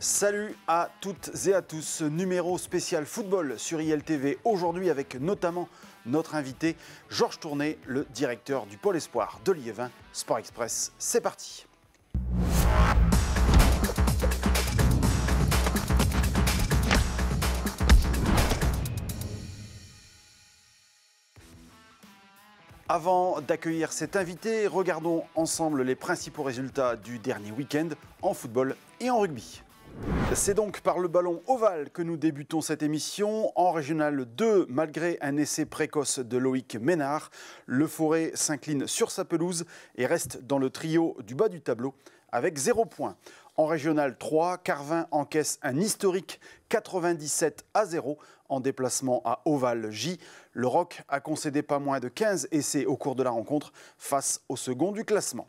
Salut à toutes et à tous. Numéro spécial football sur ILTV aujourd'hui avec notamment notre invité Georges Tournet, le directeur du pôle espoir de l'IE20 Sport Express. C'est parti. Avant d'accueillir cet invité, regardons ensemble les principaux résultats du dernier week-end en football et en rugby. C'est donc par le ballon ovale que nous débutons cette émission. En Régional 2, malgré un essai précoce de Loïc Ménard, Le Forêt s'incline sur sa pelouse et reste dans le trio du bas du tableau avec 0 points. En Régional 3, Carvin encaisse un historique 97 à 0 en déplacement à Oval J. Le Roc a concédé pas moins de 15 essais au cours de la rencontre face au second du classement.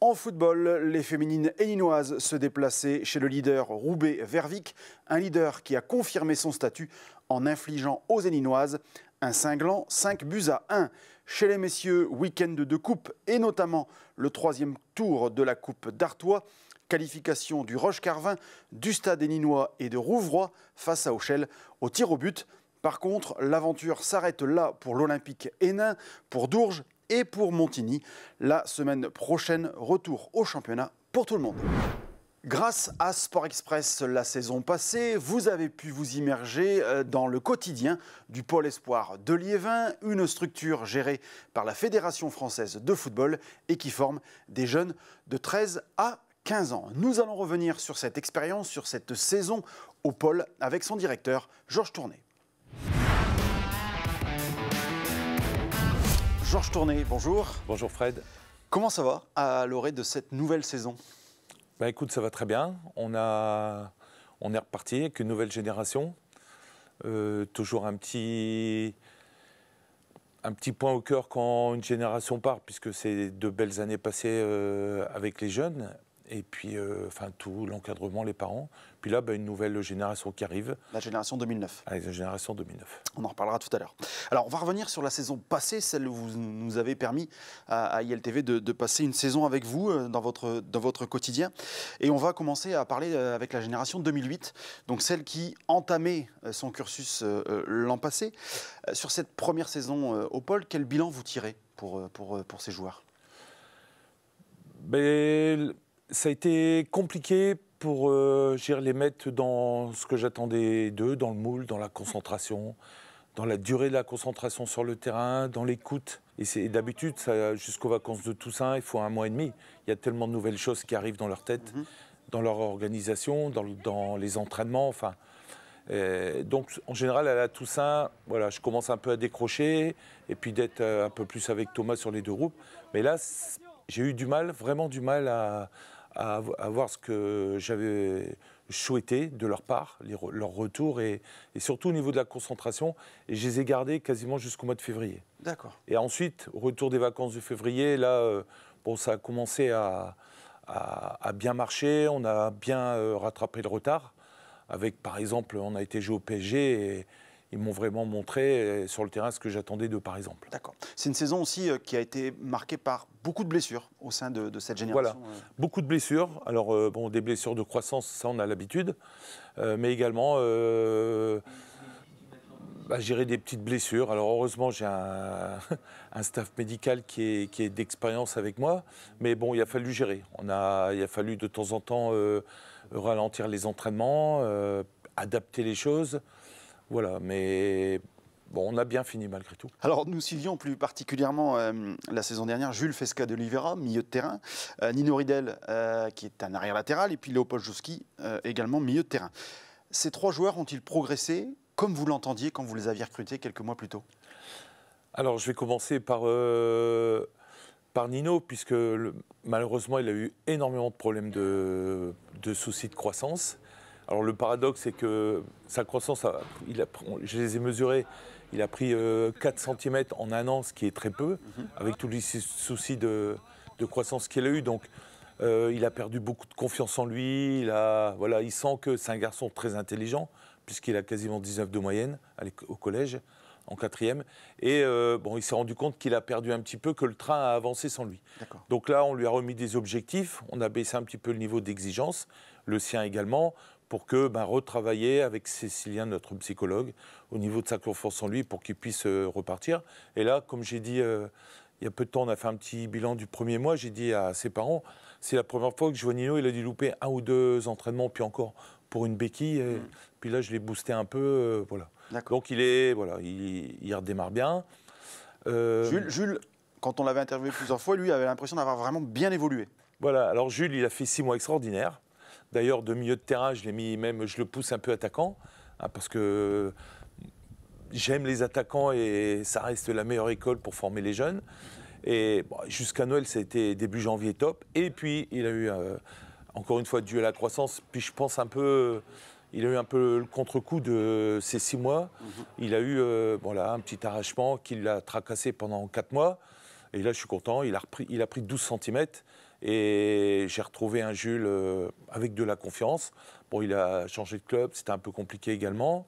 En football, les féminines héninoises se déplaçaient chez le leader Roubaix-Vervic, un leader qui a confirmé son statut en infligeant aux héninoises un cinglant 5 buts à 1. Chez les messieurs, week-end de coupe et notamment le troisième tour de la Coupe d'Artois. Qualification du Roche-Carvin, du Stade Héninois et de Rouvroy face à Auchel au tir au but. Par contre, l'aventure s'arrête là pour l'Olympique Hénin, pour Dourges et pour Montigny. La semaine prochaine, retour au championnat pour tout le monde. Grâce à Sport Express la saison passée, vous avez pu vous immerger euh, dans le quotidien du Pôle Espoir de Liévin, une structure gérée par la Fédération française de football et qui forme des jeunes de 13 à 15 ans. Nous allons revenir sur cette expérience, sur cette saison au Pôle avec son directeur Georges Tournet. Georges Tourné, bonjour. Bonjour Fred. Comment ça va à l'orée de cette nouvelle saison bah Écoute, ça va très bien. On, a, on est reparti avec une nouvelle génération. Euh, toujours un petit, un petit point au cœur quand une génération part, puisque c'est de belles années passées euh, avec les jeunes et puis euh, enfin tout, l'encadrement, les parents. Puis là, bah, une nouvelle génération qui arrive. La génération 2009. Ah, la génération 2009. On en reparlera tout à l'heure. Alors, on va revenir sur la saison passée, celle où vous nous avez permis à, à ILTV de, passer une saison avec vous euh, dans votre, dans votre quotidien. Et on va commencer à parler euh, avec la génération 2008, donc celle qui entamait son cursus l'an passé. Sur cette première saison au pôle, quel bilan vous tirez pour, pour, pour ces joueurs ben, ça a été compliqué pour euh, les mettre dans ce que j'attendais d'eux, dans le moule, dans la concentration, dans la durée de la concentration sur le terrain, dans l'écoute. Et d'habitude, jusqu'aux vacances de Toussaint, il faut un mois et demi. Il y a tellement de nouvelles choses qui arrivent dans leur tête, mhm. dans leur organisation, dans, dans les entraînements, enfin. donc, en général, à la Toussaint, voilà, je commence un peu à décrocher et puis d'être euh, un peu plus avec Thomas sur les deux groupes. Mais là, j'ai eu du mal, vraiment du mal à, à, voir ce que j'avais souhaité de leur part, leur retour, et, surtout au niveau de la concentration. Et je les ai gardés quasiment jusqu'au mois de février. D'accord. Et ensuite, au retour des vacances de février, là, euh, bon, ça a commencé à, bien marcher, on a bien euh, rattrapé le retard. Avec, par exemple, on a été joué au PSG et ils m'ont vraiment montré euh, sur le terrain ce que j'attendais de par exemple. D'accord. C'est une saison aussi euh, qui a été marquée par beaucoup de blessures au sein de, cette génération. Voilà, euh. beaucoup de blessures. Alors, bon, des blessures de croissance, ça, on a l'habitude. mais également, gérer bah, des petites blessures. Alors, heureusement, j'ai un, staff médical qui est, qui est d'expérience avec moi. Mais bon, il a fallu gérer. On a, il a fallu de temps en temps ralentir les entraînements, adapter les choses. Voilà, mais Bon, on a bien fini malgré tout. Alors, nous suivions plus particulièrement euh, la saison dernière Jules Fesca de Livera, milieu de terrain, euh, Nino Ridel, euh, qui est un arrière latéral, et puis Léopold Jouski, également milieu de terrain. Ces trois joueurs ont-ils progressé comme vous l'entendiez quand vous les aviez recrutés quelques mois plus tôt Alors, je vais commencer par, Nino, puisque malheureusement, il a eu énormément de problèmes de, de soucis de croissance. Alors le paradoxe, c'est que sa croissance, il je les ai mesurés, il a pris 4 euh, cm en un an, ce qui est très peu, avec tous les soucis de, croissance qu'il a eu. Donc euh, il a perdu beaucoup de confiance en lui. Il, a, voilà, il sent que c'est un garçon très intelligent, puisqu'il a quasiment 19 de moyenne au collège, en quatrième. Et euh, bon, il s'est rendu compte qu'il a perdu un petit peu, que le train a avancé sans lui. Donc là, on lui a remis des objectifs, on a baissé un petit peu le niveau d'exigence, le sien également, pour que ben, retravailler avec Cécilien, notre psychologue, au niveau de sa confiance en lui, pour qu'il puisse euh, repartir. Et là, comme j'ai dit euh, il y a peu de temps, on a fait un petit bilan du premier mois. J'ai dit à ses parents, c'est la première fois que Nino, il a dû louper un ou deux entraînements, puis encore pour une béquille. Hmm. Puis là, je l'ai boosté un peu, euh, voilà. Donc il est, voilà, il, redémarre bien. Jules, Jules, quand on l'avait interviewé plusieurs fois, lui avait l'impression d'avoir vraiment bien évolué. Voilà. Alors Jules, il a fait six mois extraordinaires. D'ailleurs, de milieu de terrain, je l'ai mis même, je le pousse un peu attaquant, hein, parce que j'aime les attaquants et ça reste la meilleure école pour former les jeunes. Et jusqu'à Noël, ça a été début janvier top. Et puis, il a eu, euh, encore une fois, dû à la croissance, puis je pense un peu il a eu un peu le contre-coup de ces six mois. Mhm. Il a eu euh, voilà, un petit arrachement qui l'a tracassé pendant quatre mois. Et là, je suis content. Il a, il a pris 12 cm. Et j'ai retrouvé un Jules euh, avec de la confiance. Bon, il a changé de club, c'était un peu compliqué également.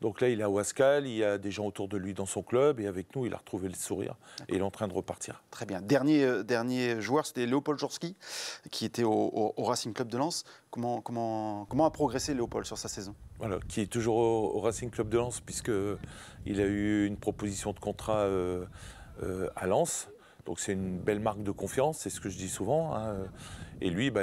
Donc là, il est à Ouascal, il y a des gens autour de lui dans son club, et avec nous, il a retrouvé le sourire, et il est en train de repartir. Très bien. Dernier, euh, dernier joueur, c'était Léopold Jorski, qui était au, Racing Club de Lens. Comment, comment, comment a progressé Léopold sur sa saison Voilà, qui est toujours au, Racing Club de Lens, puisqu'il a eu une proposition de contrat euh, à Lens. Donc c'est une belle marque de confiance, c'est ce que je dis souvent. Hein. Et lui, bah,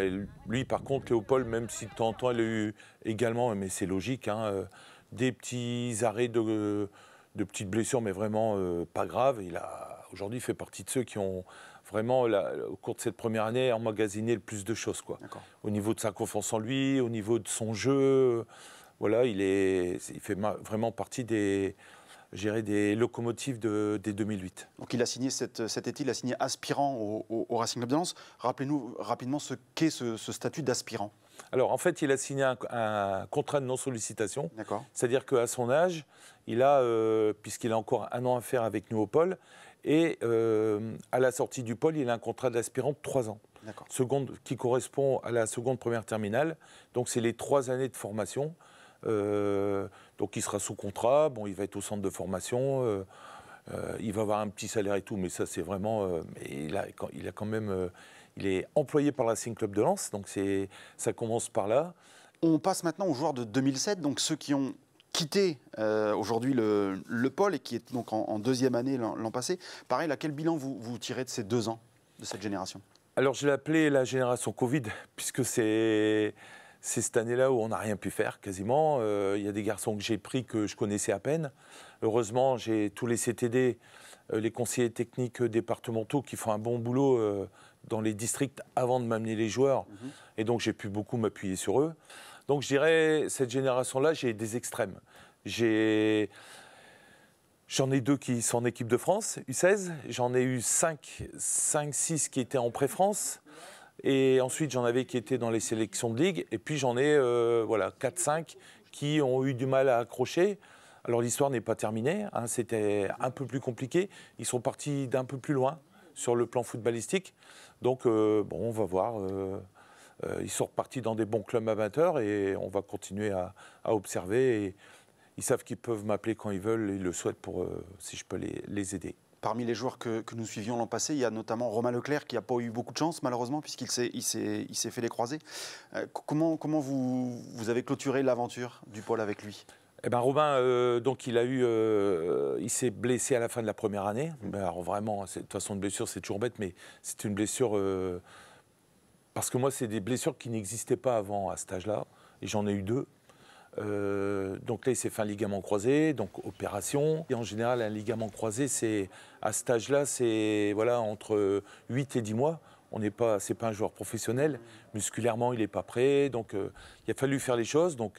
lui, par contre, Léopold, même si de temps en temps, il a eu également, mais c'est logique, hein, euh, des petits arrêts de, petites blessures, mais vraiment euh, pas grave. Il a aujourd'hui fait partie de ceux qui ont vraiment, au cours de cette première année, emmagasiné le plus de choses. Quoi. Au niveau de sa confiance en lui, au niveau de son jeu, voilà, il, est, il fait vraiment partie des, gérer des locomotives de, dès 2008. Donc il a signé cette, cet été, il a signé aspirant au, Racing Club Rappelez-nous rapidement ce qu'est ce, statut d'aspirant. Alors en fait, il a signé un, contrat de non-sollicitation. D'accord. C'est-à-dire qu'à son âge, il a, euh, puisqu'il a encore un an à faire avec nous au pôle, et euh, à la sortie du pôle, il a un contrat d'aspirant de trois ans. Seconde, qui correspond à la seconde première terminale. Donc c'est les trois années de formation euh, donc il sera sous contrat, bon, il va être au centre de formation, euh, euh, il va avoir un petit salaire et tout, mais ça c'est vraiment... Mais il, a, il, a, quand même... il est employé par la Cine Club de Lens, donc ça commence par là. On passe maintenant aux joueurs de 2007, donc ceux qui ont quitté aujourd'hui le, le, pôle et qui est donc en, deuxième année l'an passé. Pareil, à quel bilan vous, vous tirez de ces deux ans, de cette génération alors je l'ai appelé la génération Covid, puisque c'est c'est cette année-là où on n'a rien pu faire quasiment. Euh, il y a des garçons que j'ai pris que je connaissais à peine. Heureusement, j'ai tous les CTD, euh, les conseillers techniques départementaux qui font un bon boulot euh, dans les districts avant de m'amener les joueurs. Mhm. Et donc j'ai pu beaucoup m'appuyer sur eux. Donc je dirais, cette génération-là, j'ai des extrêmes. J'ai... J'en ai deux qui sont en équipe de France, U16. J'en ai eu cinq, 5 qui étaient en pré-France. Et ensuite, j'en avais qui étaient dans les sélections de ligue. Et puis, j'en ai euh, voilà, 4-5 qui ont eu du mal à accrocher. Alors, l'histoire n'est pas terminée. Hein. C'était un peu plus compliqué. Ils sont partis d'un peu plus loin sur le plan footballistique. Donc, euh, bon, on va voir. Euh, ils sont repartis dans des bons clubs amateurs et on va continuer à, observer. Et ils savent qu'ils peuvent m'appeler quand ils veulent. Et ils le souhaitent pour si je peux les aider. Parmi les joueurs que, nous suivions l'an passé, il y a notamment Romain Leclerc qui n'a pas eu beaucoup de chance, malheureusement, puisqu'il s'est, il s'est, fait les croisés. Euh, comment vous, avez clôturé l'aventure du pôle avec lui eh ben Robin, euh, donc il a eu, euh, il s'est blessé à la fin de la première année. Mmh. vraiment, de toute façon, une blessure, c'est toujours bête, mais c'est une blessure parce que moi, c'est des blessures qui n'existaient pas avant à ce âge-là, et j'en ai eu deux. Euh, donc là, il s'est fait un ligament croisé, donc opération. Et en général, un ligament croisé, c'est à ce stade-là, c'est voilà, entre 8 et 10 mois. On n'est pas, c'est pas un joueur professionnel. Musculairement, il n'est pas prêt. Donc, euh, il a fallu faire les choses. Donc,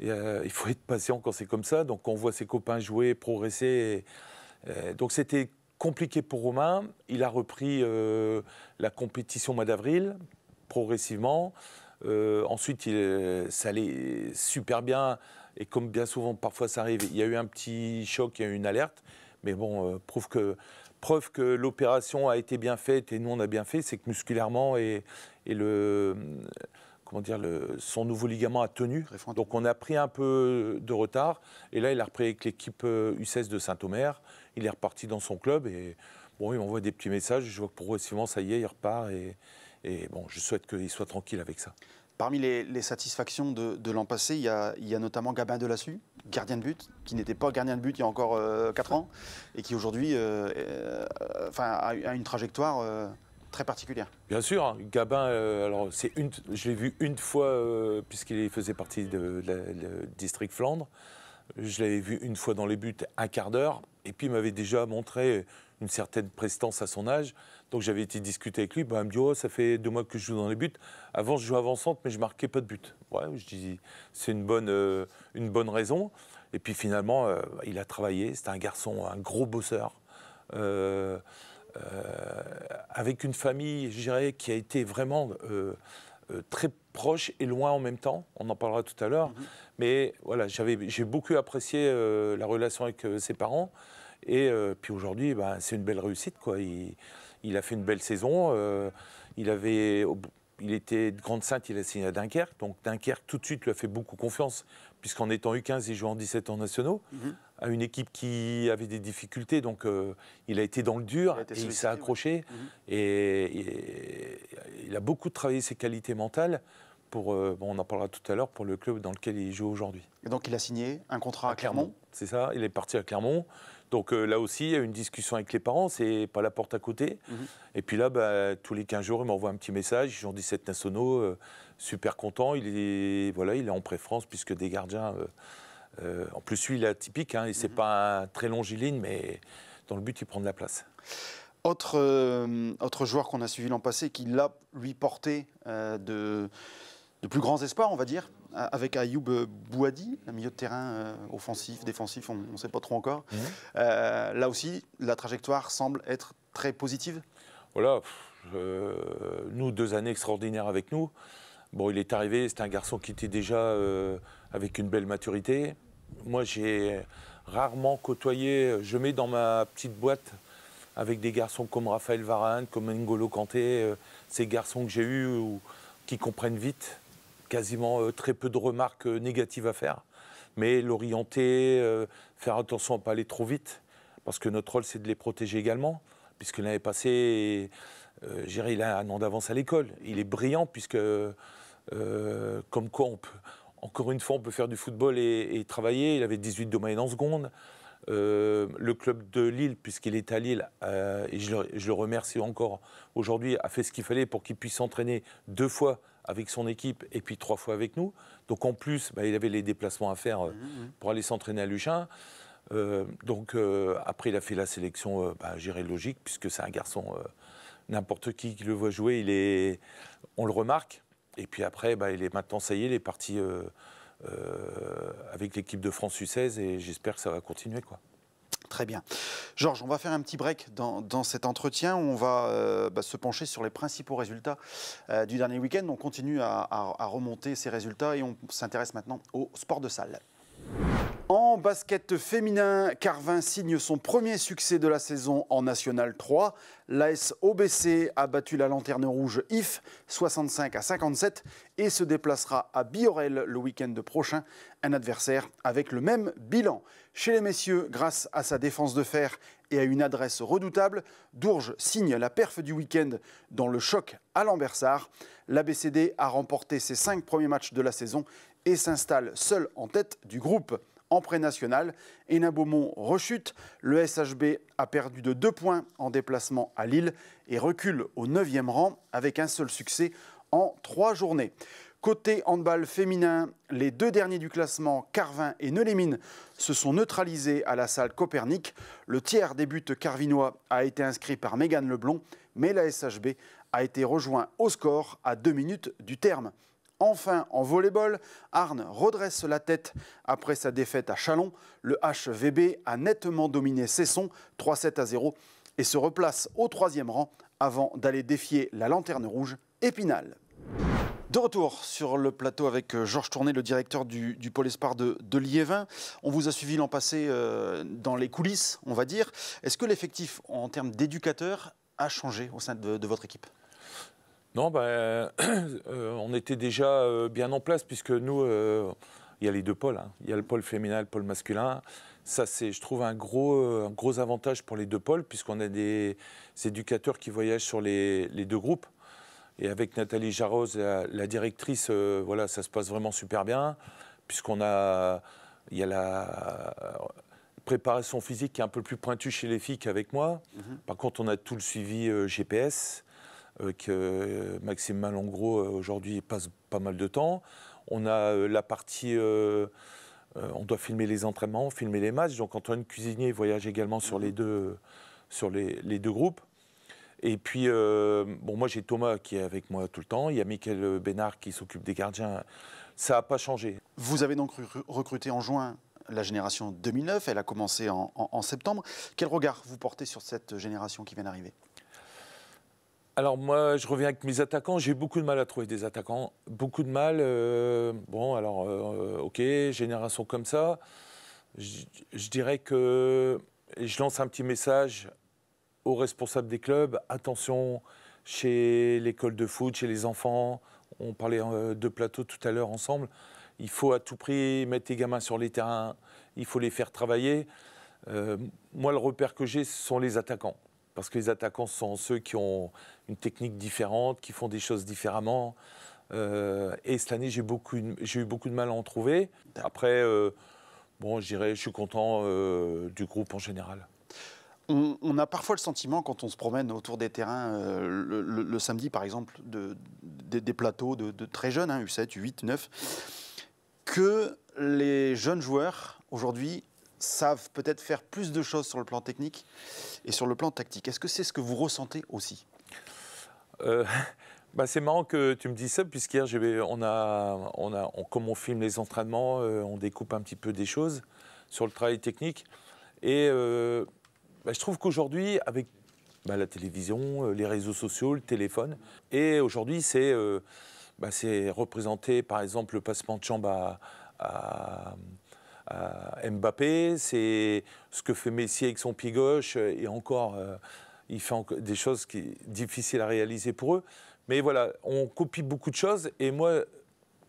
il faut être patient quand c'est comme ça. Donc, on voit ses copains jouer, progresser. Euh, donc, c'était compliqué pour Romain. Il a repris la compétition au mois d'avril, progressivement. Euh, ensuite, il, ça allait super bien. Et comme bien souvent, parfois ça arrive, il y a eu un petit choc, il y a eu une alerte. Mais bon, euh, que preuve que l'opération a été bien faite et nous on a bien fait, c'est que musculairement et, le comment dire le, son nouveau ligament a tenu. Donc on a pris un peu de retard et là il a repris avec l'équipe euh, u de Saint-Omer. Il est reparti dans son club et bon il m'envoie des petits messages. Je vois que progressivement ça y est il repart et et bon, je souhaite qu'il soit tranquille avec ça. Parmi les, satisfactions de, l'an passé, il y, a, notamment Gabin Delassu, gardien de but, qui n'était pas gardien de but il y a encore 4 euh, ans, et qui aujourd'hui euh, euh, a, une trajectoire très particulière. Bien sûr, hein. Gabin, alors c'est une, je l'ai vu une fois puisqu'il faisait partie de, district Flandre. Je l'avais vu une fois dans les buts, un quart d'heure, et puis il m'avait déjà montré une certaine prestance à son âge. Donc j'avais été discuter avec lui. Bah, il me dit oh, ça fait deux mois que je joue dans les buts. Avant, je jouais avant-centre, mais je marquais pas de but. Ouais, je dis c'est une bonne, euh, une bonne raison. Et puis finalement, euh, il a travaillé. C'était un garçon, un gros bosseur. Euh, avec une famille, je dirais, qui a été vraiment très proche et loin en même temps. On en parlera tout à l'heure. Mm-hmm. Mais voilà, j'ai beaucoup apprécié la relation avec ses parents. Et euh, puis aujourd'hui, ben, c'est une belle réussite. Quoi. Il, a fait une belle saison. Euh, il, avait, il était de Grande Sainte, il a signé à Dunkerque. Donc Dunkerque, tout de suite, lui a fait beaucoup confiance, puisqu'en étant U15, il jouait en 17 ans nationaux, mhm. à une équipe qui avait des difficultés. Donc euh, il a été dans le dur, il et il s'est accroché. Mhm. et, il a beaucoup travaillé ses qualités mentales. Pour, bon, on en parlera tout à l'heure, pour le club dans lequel il joue aujourd'hui. Et donc il a signé un contrat à Clermont C'est ça, il est parti à Clermont. Donc euh, là aussi, il y a une discussion avec les parents, c'est pas la porte à côté. Mhm. Et puis là, bah, tous les 15 jours, il m'envoie un petit message, J'en dis 17 nationaux, euh, super content, il est, voilà, il est en pré-France puisque des gardiens. Euh, en plus, lui, il est atypique, hein, et c'est mhm. pas un très longiligne, mais dans le but, il prend de la place. Autre, autre joueur qu'on a suivi l'an passé, qui l'a, lui, porté de plus grands espoirs, on va dire, avec Ayoub euh, Bouadi, un milieu de terrain euh, offensif, défensif, on ne sait pas trop encore. Mhm. Euh, là aussi, la trajectoire semble être très positive. Voilà, oh nous, deux années extraordinaires avec nous. Bon, il est arrivé, c'est un garçon qui était déjà avec une belle maturité. Moi, j'ai rarement côtoyé, je mets dans ma petite boîte avec des garçons comme Raphaël Varane, comme N'Golo Kanté, ces garçons que j'ai eus qui comprennent vite, quasiment euh, très peu de remarques euh, négatives à faire, mais l'orienter, euh, faire attention à ne pas aller trop vite, parce que notre rôle, c'est de les protéger également, puisque l'année passée, dirais il a un an d'avance à l'école. Il est brillant, puisque, comme quoi, encore une fois, on peut faire du football et, travailler. Il avait 18 domaines en seconde. le club de Lille, puisqu'il est à Lille, et je le, remercie encore aujourd'hui, a fait ce qu'il fallait pour qu'il puisse s'entraîner deux fois avec son équipe et puis trois fois avec nous. Donc en plus, bah, il avait les déplacements à faire euh, mmh, mmh. pour aller s'entraîner à Luchin. Euh, donc euh, après, il a fait la sélection, bah, j'irai logique, puisque c'est un garçon, n'importe qui qui le voit jouer, il est, on le remarque. Et puis après, bah, il est maintenant, ça y est, il est parti avec l'équipe de France u et j'espère que ça va continuer. quoi. Très bien. Georges, on va faire un petit break dans, cet entretien. on va euh, bah, se pencher sur les principaux résultats euh, du dernier week-end. On continue à, remonter ces résultats et on s'intéresse maintenant au sport de salle. En basket féminin, Carvin signe son premier succès de la saison en National 3. L'AS OBC a battu la lanterne rouge IF 65 à 57 et se déplacera à Biorel le week-end prochain, un adversaire avec le même bilan. Chez les messieurs, grâce à sa défense de fer et à une adresse redoutable, Dourges signe la perf du week-end dans le choc à l'Ambersard. L'ABCD a remporté ses cinq premiers matchs de la saison et s'installe seul en tête du groupe. En pré-national, Hénin Beaumont rechute, le SHB a perdu de deux points en déplacement à Lille et recule au 9e rang avec un seul succès en trois journées. Côté handball féminin, les deux derniers du classement, Carvin et Neulémine, se sont neutralisés à la salle Copernic. Le tiers des buts carvinois a été inscrit par Megan Leblon, mais la SHB a été rejoint au score à deux minutes du terme. Enfin, en volleyball, Arne redresse la tête après sa défaite à Chalon. Le HVB a nettement dominé sons, 3-7 à 0, et se replace au troisième rang avant d'aller défier la lanterne rouge, Épinal. De retour sur le plateau avec euh, Georges Tourné, le directeur du, pôle Espar de, de, Liévin. On vous a suivi l'an passé euh, dans les coulisses, on va dire. Est-ce que l'effectif en termes d'éducateurs a changé au sein de, votre équipe Non, ben, euh, on était déjà bien en place puisque nous, il y a les deux pôles. Hein. Il y a le pôle féminin le pôle masculin. Ça, c'est, je trouve, un gros, gros avantage pour les deux pôles puisqu'on a des, éducateurs qui voyagent sur les deux groupes. Et avec Nathalie Jarros, la, directrice, euh, voilà, ça se passe vraiment super bien, puisqu'on a, il y a la euh, préparation physique qui est un peu plus pointue chez les filles qu'avec moi. Mhm. Par contre, on a tout le suivi euh, GPS, que Maxime Malongro aujourd'hui passe pas mal de temps. On a la partie, on doit filmer les entraînements, filmer les matchs. Donc Antoine Cuisinier voyage également sur mhm. les deux, sur les deux groupes. Et puis, euh, bon, moi j'ai Thomas qui est avec moi tout le temps, il y a Michael Bénard qui s'occupe des gardiens. Ça n'a pas changé. Vous avez donc recruté en juin la génération 2009, elle a commencé en, septembre. Quel regard vous portez sur cette génération qui vient d'arriver alors moi, je reviens avec mes attaquants. J'ai beaucoup de mal à trouver des attaquants. Beaucoup de mal. Euh, bon, alors, euh, ok, génération comme ça. je dirais que je lance un petit message aux responsables des clubs, attention chez l'école de foot, chez les enfants, on parlait euh, de plateau tout à l'heure ensemble, il faut à tout prix mettre les gamins sur les terrains, il faut les faire travailler. Euh, moi, le repère que j'ai, ce sont les attaquants. Parce que les attaquants sont ceux qui ont une technique différente, qui font des choses différemment. Euh, et cette année, j'ai eu beaucoup de mal à en trouver. Après, bon, je dirais, je suis content du groupe en général on, a parfois le sentiment, quand on se promène autour des terrains, euh, le, samedi par exemple, de, des plateaux de, très jeunes, U7, U8, 9, que les jeunes joueurs, aujourd'hui, savent peut-être faire plus de choses sur le plan technique et sur le plan tactique. Est-ce que c'est ce que vous ressentez aussi euh, bah C'est marrant que tu me dises ça, puisqu'hier, on on a, comme on filme les entraînements, euh, on découpe un petit peu des choses sur le travail technique. Et bah, je trouve qu'aujourd'hui, avec bah, la télévision, euh, les réseaux sociaux, le téléphone, et aujourd'hui, c'est euh, bah, représenté, par exemple, le passement de chambre à, Mbappé, c'est ce que fait Messi avec son pied gauche, euh, et encore, euh, il fait des choses qui, difficiles à réaliser pour eux. Mais voilà, on copie beaucoup de choses, et moi,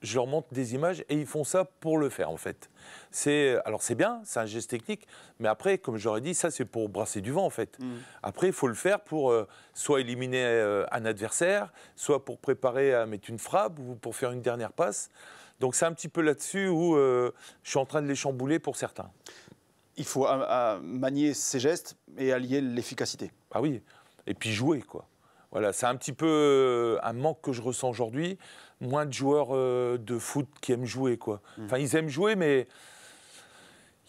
je leur montre des images et ils font ça pour le faire en fait. C'est alors c'est bien, c'est un geste technique, mais après comme j'aurais dit, ça c'est pour brasser du vent en fait. Mm. Après il faut le faire pour euh, soit éliminer euh, un adversaire, soit pour préparer à mettre une frappe ou pour faire une dernière passe. Donc c'est un petit peu là-dessus où euh, je suis en train de les chambouler pour certains. Il faut manier ces gestes et allier l'efficacité. Ah oui, et puis jouer quoi. Voilà, c'est un petit peu un manque que je ressens aujourd'hui moins de joueurs euh, de foot qui aiment jouer. Quoi. Mm. Enfin, ils aiment jouer, mais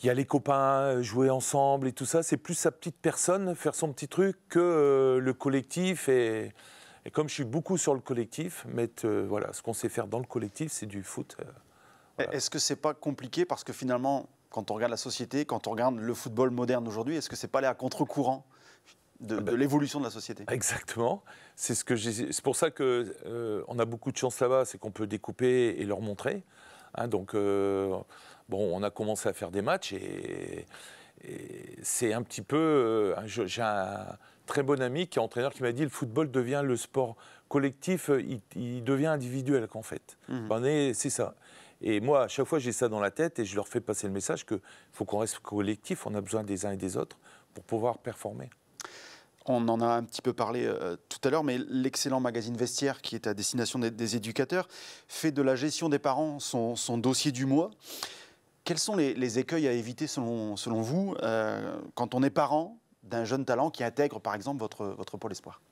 il y a les copains, euh, jouer ensemble et tout ça. C'est plus sa petite personne, faire son petit truc, que euh, le collectif. Et, comme je suis beaucoup sur le collectif, mettre, voilà, ce qu'on sait faire dans le collectif, c'est du foot. Est-ce que c'est pas compliqué Parce que finalement, quand on regarde la société, quand on regarde le football moderne aujourd'hui, est-ce que c'est pas aller à contre-courant de, ah ben. l'évolution de la société. Exactement. C'est ce que C'est pour ça que euh, on a beaucoup de chance là-bas, c'est qu'on peut découper et leur montrer. Hein. donc euh, bon, on a commencé à faire des matchs et, c'est un petit peu. Euh, j'ai un très bon ami qui est entraîneur qui m'a dit le football devient le sport collectif, il, devient individuel qu'en fait. Mhm. Ben, c'est ça. Et moi, à chaque fois, j'ai ça dans la tête et je leur fais passer le message qu'il faut qu'on reste collectif, on a besoin des uns et des autres pour pouvoir performer. On en a un petit peu parlé euh, tout à l'heure, mais l'excellent magazine Vestiaire, qui est à destination des, éducateurs, fait de la gestion des parents son, dossier du mois. Quels sont les, écueils à éviter selon, selon vous euh, quand on est parent d'un jeune talent qui intègre par exemple votre, votre pôle espoir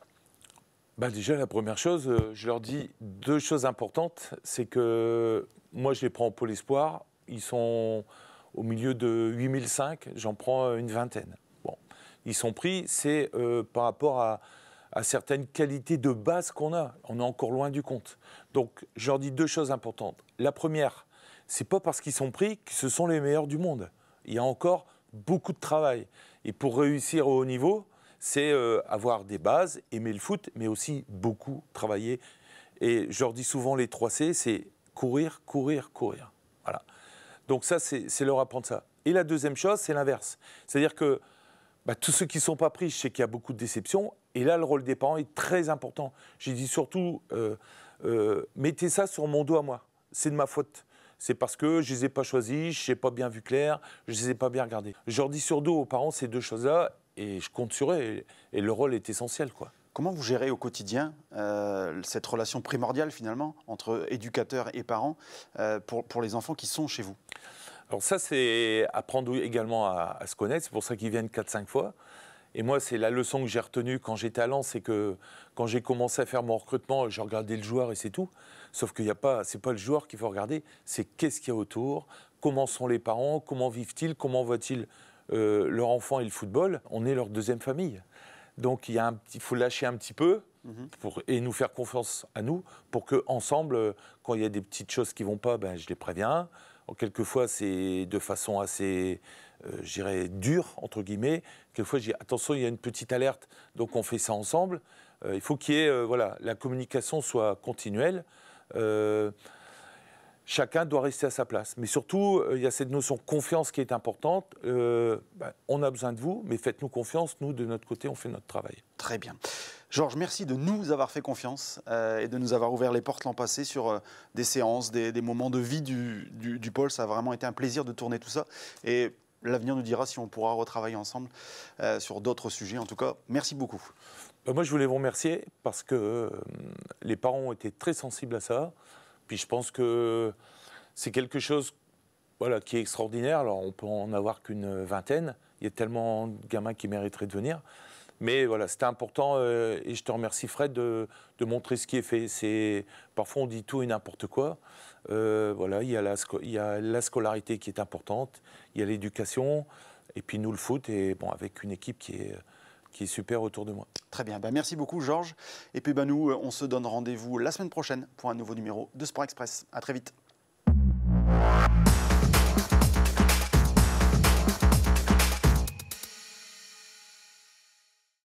bah, Déjà, la première chose, euh, je leur dis deux choses importantes. C'est que moi, je les prends au pôle espoir. Ils sont au milieu de 8005, j'en prends une vingtaine ils sont pris, c'est euh, par rapport à, certaines qualités de base qu'on a. On est encore loin du compte. Donc, je leur dis deux choses importantes. La première, c'est pas parce qu'ils sont pris que ce sont les meilleurs du monde. Il y a encore beaucoup de travail. Et pour réussir au haut niveau, c'est euh, avoir des bases, aimer le foot, mais aussi beaucoup travailler. Et je leur dis souvent les 3 C, c'est courir, courir, courir. Voilà. Donc ça, c'est leur apprendre ça. Et la deuxième chose, c'est l'inverse. C'est-à-dire que bah, tous ceux qui ne sont pas pris, je sais qu'il y a beaucoup de déceptions. Et là, le rôle des parents est très important. J'ai dit surtout, euh, euh, mettez ça sur mon dos à moi. C'est de ma faute. C'est parce que je ne les ai pas choisis, je ai pas bien vu clair, je ne les ai pas bien regardés. Je leur dis sur dos aux parents ces deux choses-là et je compte sur eux. Et, le rôle est essentiel. quoi. Comment vous gérez au quotidien euh, cette relation primordiale finalement entre éducateurs et parents pour les enfants qui sont chez vous alors ça, c'est apprendre également à, se connaître. C'est pour ça qu'ils viennent 4-5 fois. Et moi, c'est la leçon que j'ai retenue quand j'étais à Lens, c'est que quand j'ai commencé à faire mon recrutement, j'ai regardé le joueur et c'est tout. Sauf que ce n'est pas, c'est pas le joueur qu'il faut regarder, c'est qu'est-ce qu'il y a autour, comment sont les parents, comment vivent-ils, comment voient-ils euh, leur enfant et le football. On est leur deuxième famille. Donc il y a un petit, faut lâcher un petit peu mhm. pour, et nous faire confiance à nous pour qu'ensemble, euh, quand il y a des petites choses qui vont pas, ben, je les préviens quelquefois, c'est de façon assez, euh, je j'irais, dure, entre guillemets. Quelquefois, je dis attention, il y a une petite alerte, donc on fait ça ensemble. Euh, il faut qu'il y ait, euh, voilà, la communication soit continuelle chacun doit rester à sa place. Mais surtout, euh, il y a cette notion de confiance qui est importante. Euh, bah, on a besoin de vous, mais faites-nous confiance. Nous, de notre côté, on fait notre travail. Très bien. Georges, merci de nous avoir fait confiance euh, et de nous avoir ouvert les portes l'an passé sur des séances, des, moments de vie du, pôle. Ça a vraiment été un plaisir de tourner tout ça. Et l'avenir nous dira si on pourra retravailler ensemble sur d'autres sujets. En tout cas, merci beaucoup. Bah, moi, je voulais vous remercier parce que les parents ont été très sensibles à ça. Puis je pense que c'est quelque chose voilà, qui est extraordinaire. Alors on peut en avoir qu'une vingtaine. Il y a tellement de gamins qui mériteraient de venir. Mais voilà, c'était important euh, et je te remercie Fred de, montrer ce qui est fait. parfois on dit tout et n'importe quoi. Euh, voilà, il y, a la, il y, a la scolarité qui est importante, il y a l'éducation et puis nous le foot et bon avec une équipe qui est qui est super autour de moi. Très bien, bah, merci beaucoup Georges. Et puis bah, nous, euh, on se donne rendez-vous la semaine prochaine pour un nouveau numéro de Sport Express. À très vite.